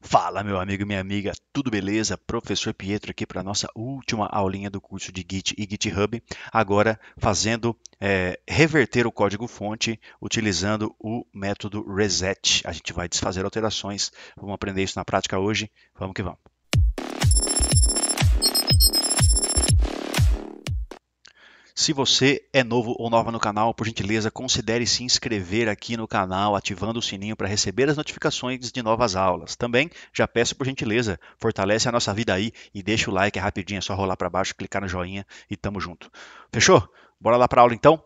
Fala, meu amigo e minha amiga, tudo beleza? Professor Pietro aqui para a nossa última aulinha do curso de Git e GitHub, agora fazendo é, reverter o código-fonte utilizando o método reset. A gente vai desfazer alterações, vamos aprender isso na prática hoje, vamos que vamos. Se você é novo ou nova no canal, por gentileza, considere se inscrever aqui no canal, ativando o sininho para receber as notificações de novas aulas. Também já peço por gentileza, fortalece a nossa vida aí e deixa o like é rapidinho, é só rolar para baixo, clicar no joinha e tamo junto. Fechou? Bora lá para a aula então?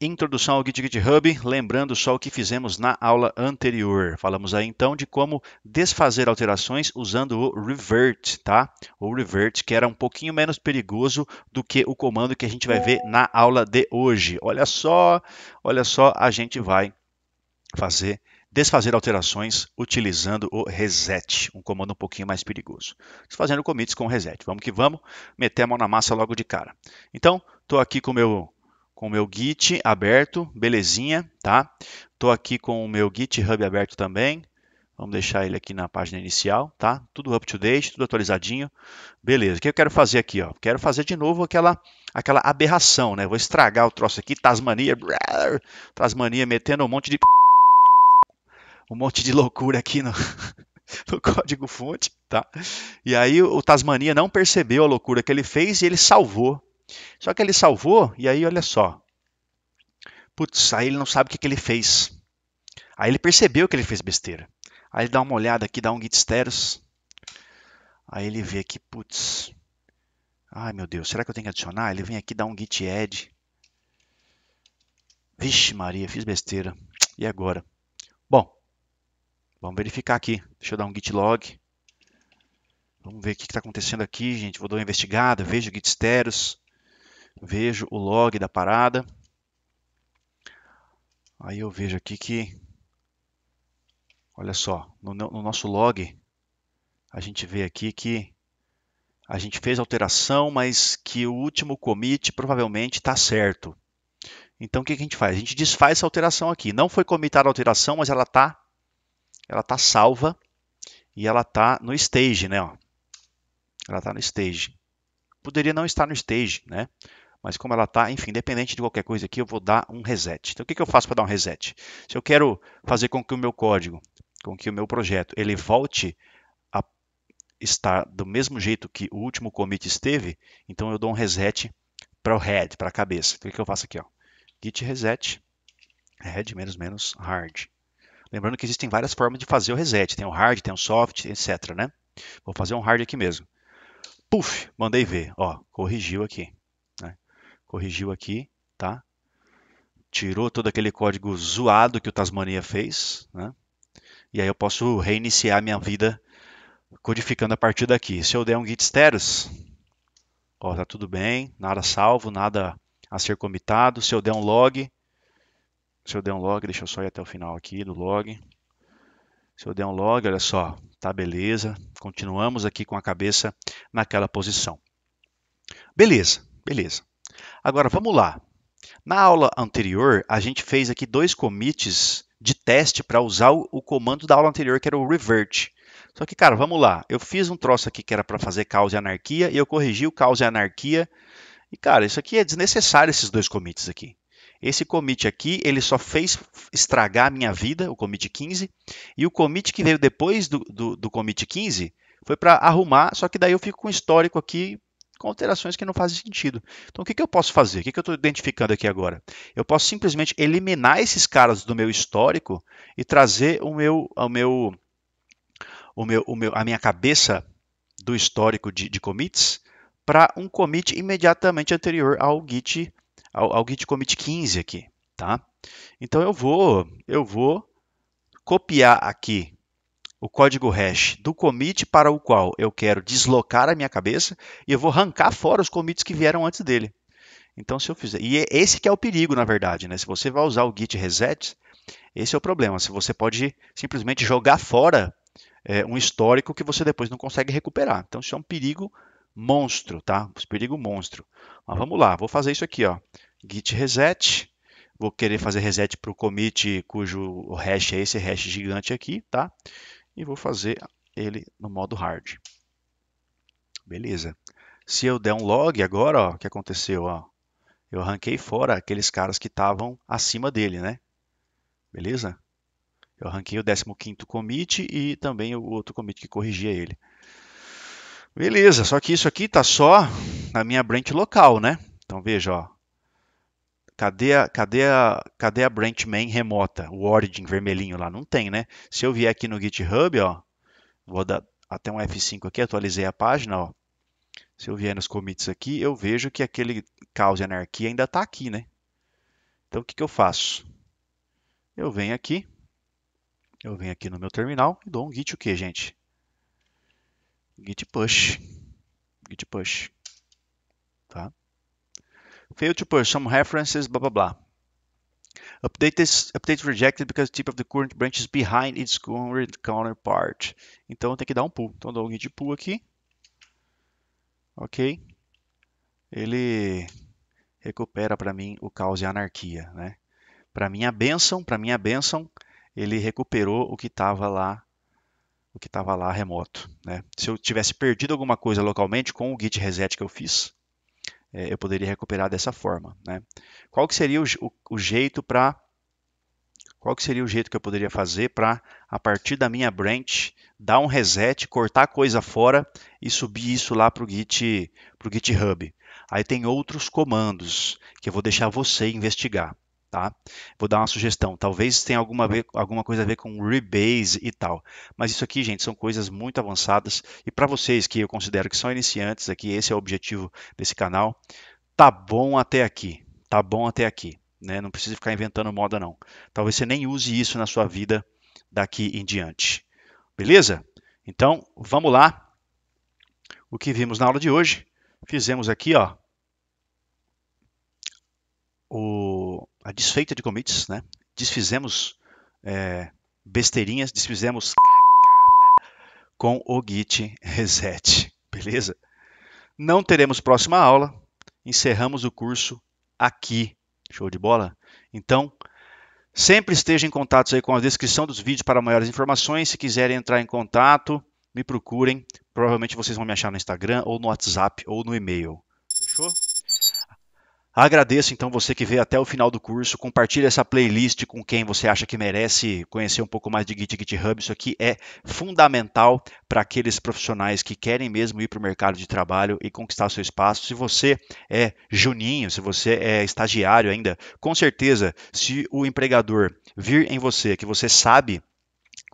Introdução ao Git GitHub, lembrando só o que fizemos na aula anterior. Falamos aí então de como desfazer alterações usando o revert, tá? O revert que era um pouquinho menos perigoso do que o comando que a gente vai ver na aula de hoje. Olha só, olha só, a gente vai fazer desfazer alterações utilizando o reset, um comando um pouquinho mais perigoso. Fazendo commits com reset. Vamos que vamos, meter a mão na massa logo de cara. Então, estou aqui com o meu com o meu Git aberto, belezinha, tá? Estou aqui com o meu GitHub aberto também. Vamos deixar ele aqui na página inicial, tá? Tudo up to date, tudo atualizadinho. Beleza. O que eu quero fazer aqui, ó? Quero fazer de novo aquela aquela aberração, né? Vou estragar o troço aqui, Tasmania, brrr, Tasmania metendo um monte de um monte de loucura aqui no, no código fonte, tá? E aí o Tasmania não percebeu a loucura que ele fez e ele salvou só que ele salvou, e aí olha só. Putz, aí ele não sabe o que, que ele fez. Aí ele percebeu que ele fez besteira. Aí ele dá uma olhada aqui, dá um git status. Aí ele vê que, putz, ai meu Deus, será que eu tenho que adicionar? Ele vem aqui, dá um git add. Vixe Maria, fiz besteira. E agora? Bom, vamos verificar aqui. Deixa eu dar um git log. Vamos ver o que está acontecendo aqui, gente. Vou dar uma investigada, vejo o git status vejo o log da parada. Aí eu vejo aqui que, olha só, no, no nosso log, a gente vê aqui que a gente fez alteração, mas que o último commit provavelmente está certo. Então o que, que a gente faz? A gente desfaz essa alteração aqui. Não foi comitada a alteração, mas ela está ela tá salva e ela está no stage, né? Ó. Ela está no stage. Poderia não estar no stage, né? mas como ela está, enfim, independente de qualquer coisa aqui, eu vou dar um reset. Então, o que, que eu faço para dar um reset? Se eu quero fazer com que o meu código, com que o meu projeto, ele volte a estar do mesmo jeito que o último commit esteve, então eu dou um reset para o head, para a cabeça. Então, o que, que eu faço aqui? Ó? Git reset, head menos menos hard. Lembrando que existem várias formas de fazer o reset. Tem o hard, tem o soft, etc. Né? Vou fazer um hard aqui mesmo. Puf, mandei ver. Ó, corrigiu aqui corrigiu aqui, tá? Tirou todo aquele código zoado que o Tasmania fez, né? E aí eu posso reiniciar minha vida codificando a partir daqui. Se eu der um git status, ó, tá tudo bem, nada salvo, nada a ser comitado. Se eu der um log, se eu der um log, deixa eu só ir até o final aqui do log. Se eu der um log, olha só, tá beleza. Continuamos aqui com a cabeça naquela posição. Beleza, beleza. Agora vamos lá. Na aula anterior, a gente fez aqui dois commits de teste para usar o comando da aula anterior, que era o revert. Só que, cara, vamos lá. Eu fiz um troço aqui que era para fazer causa e anarquia, e eu corrigi o causa e anarquia. E, cara, isso aqui é desnecessário, esses dois commits aqui. Esse commit aqui, ele só fez estragar a minha vida, o commit 15. E o commit que veio depois do, do, do commit 15 foi para arrumar, só que daí eu fico com o histórico aqui com alterações que não fazem sentido. Então, o que, que eu posso fazer? O que, que eu estou identificando aqui agora? Eu posso simplesmente eliminar esses caras do meu histórico e trazer o meu, o meu, o meu, o meu a minha cabeça do histórico de, de commits para um commit imediatamente anterior ao git, ao, ao git commit 15 aqui, tá? Então eu vou, eu vou copiar aqui o código hash do commit para o qual eu quero deslocar a minha cabeça e eu vou arrancar fora os commits que vieram antes dele. Então, se eu fizer. E é, esse que é o perigo, na verdade, né? Se você vai usar o git reset, esse é o problema. Se você pode simplesmente jogar fora é, um histórico que você depois não consegue recuperar. Então, isso é um perigo monstro, tá? Um perigo monstro. Mas vamos lá, vou fazer isso aqui, ó. Git reset. Vou querer fazer reset para o commit cujo hash é esse hash gigante aqui, tá? e vou fazer ele no modo hard. Beleza. Se eu der um log agora, ó, o que aconteceu? Ó, eu arranquei fora aqueles caras que estavam acima dele, né? Beleza? Eu arranquei o 15º commit e também o outro commit que corrigia ele. Beleza, só que isso aqui está só na minha branch local, né? Então veja, ó, Cadê a, cadê a, cadê a branch main remota? O origin vermelhinho lá não tem, né? Se eu vier aqui no GitHub, ó, vou dar até um F5 aqui, atualizei a página, ó. Se eu vier nos commits aqui, eu vejo que aquele caos e anarquia ainda está aqui, né? Então o que, que eu faço? Eu venho aqui, eu venho aqui no meu terminal e dou um git o que, gente? Git push, git push, tá? failed to push some references, blah, blah, blah. Update, is, update rejected because tip of the current branch is behind its current counterpart. Então tem que dar um pull. Então dou um git pull aqui. Ok. Ele recupera para mim o caos e a anarquia, né? Para minha benção, para minha benção, ele recuperou o que estava lá, o que estava lá remoto, né? Se eu tivesse perdido alguma coisa localmente com o git reset que eu fiz, é, eu poderia recuperar dessa forma. Né? Qual que seria o, o, o jeito para qual que seria o jeito que eu poderia fazer para, a partir da minha branch, dar um reset, cortar coisa fora e subir isso lá para o Git, GitHub. Aí tem outros comandos que eu vou deixar você investigar. Tá? Vou dar uma sugestão. Talvez tenha alguma, alguma coisa a ver com rebase e tal. Mas isso aqui, gente, são coisas muito avançadas. E para vocês que eu considero que são iniciantes aqui, esse é o objetivo desse canal. Tá bom até aqui. Tá bom até aqui. Né? Não precisa ficar inventando moda, não. Talvez você nem use isso na sua vida daqui em diante. Beleza? Então, vamos lá. O que vimos na aula de hoje? Fizemos aqui, ó, o a desfeita de commits, né? Desfizemos é, besteirinhas, desfizemos com o Git Reset, beleza? Não teremos próxima aula, encerramos o curso aqui, show de bola? Então, sempre esteja em contato aí com a descrição dos vídeos para maiores informações, se quiserem entrar em contato, me procurem, provavelmente vocês vão me achar no Instagram, ou no WhatsApp, ou no e-mail, fechou? Agradeço então você que veio até o final do curso, compartilhe essa playlist com quem você acha que merece conhecer um pouco mais de Git GitHub. Isso aqui é fundamental para aqueles profissionais que querem mesmo ir para o mercado de trabalho e conquistar seu espaço. Se você é juninho, se você é estagiário ainda, com certeza, se o empregador vir em você que você sabe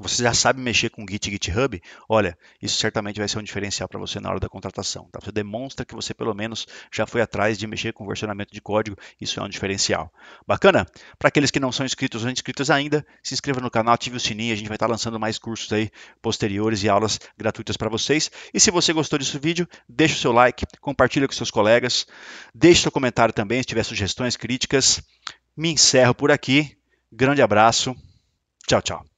você já sabe mexer com Git e GitHub, olha, isso certamente vai ser um diferencial para você na hora da contratação. Tá? Você demonstra que você pelo menos já foi atrás de mexer com versionamento de código, isso é um diferencial. Bacana? Para aqueles que não são inscritos ou inscritos ainda, se inscreva no canal, ative o sininho, a gente vai estar tá lançando mais cursos aí posteriores e aulas gratuitas para vocês. E se você gostou desse vídeo, deixa o seu like, compartilha com seus colegas, deixe seu comentário também se tiver sugestões, críticas. Me encerro por aqui. Grande abraço. Tchau, tchau.